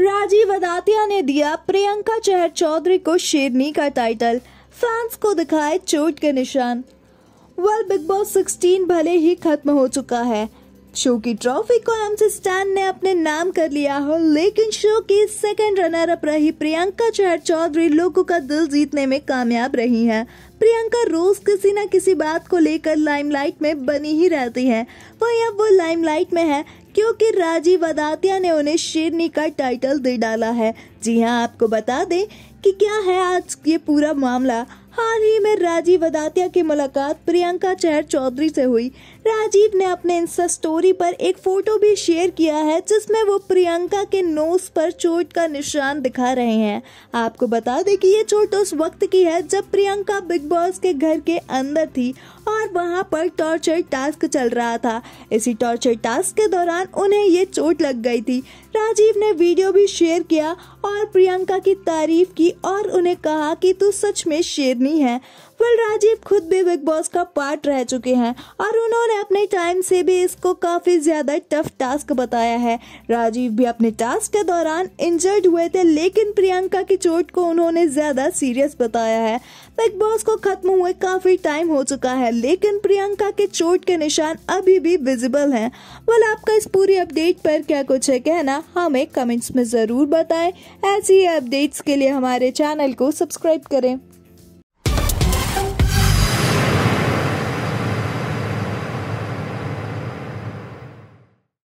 राजीव अदातिया ने दिया प्रियंका चहर चौधरी को शेरनी का टाइटल फैंस को दिखाए चोट के निशान वेल बिग बॉस 16 भले ही खत्म हो चुका है शो की ट्रॉफी एम सी स्टैन ने अपने नाम कर लिया हो लेकिन शो की सेकंड रनर अप रही प्रियंका चहर चौधरी लोगों का दिल जीतने में कामयाब रही हैं। प्रियंका रोज किसी न किसी बात को लेकर लाइमलाइट में बनी ही रहती है वही अब वो लाइमलाइट में है क्योंकि राजीव अदातिया ने उन्हें शेरनी का टाइटल दे डाला है जी हाँ आपको बता दें कि क्या है आज ये पूरा मामला हाल ही में राजीव अदातिया की मुलाकात प्रियंका चहर चौधरी से हुई राजीव ने अपने इंस्टा स्टोरी पर एक फोटो भी शेयर किया है जिसमें वो प्रियंका के नोज पर चोट का निशान दिखा रहे हैं आपको बता दें कि ये चोट उस वक्त की है जब प्रियंका बिग बॉस के घर के अंदर थी और वहां पर टॉर्चर टास्क चल रहा था इसी टॉर्चर टास्क के दौरान उन्हें ये चोट लग गई थी राजीव ने वीडियो भी शेयर किया और प्रियंका की तारीफ की और उन्हें कहा कि तू सच में शेरनी है बिल्कुल राजीव खुद भी बिग बॉस का पार्ट रह चुके हैं और उन्होंने अपने टाइम से भी इसको काफी ज्यादा टफ टास्क बताया है राजीव भी अपने टास्क के दौरान इंजर्ड हुए थे लेकिन प्रियंका की चोट को उन्होंने ज्यादा सीरियस बताया है बिग बॉस को खत्म हुए काफी टाइम हो चुका है लेकिन प्रियंका के चोट के निशान अभी भी विजिबल हैं बोल आपका इस पूरी अपडेट पर क्या कुछ है कहना हमें कमेंट्स में ज़रूर बताएं ऐसी अपडेट्स के लिए हमारे चैनल को सब्सक्राइब करें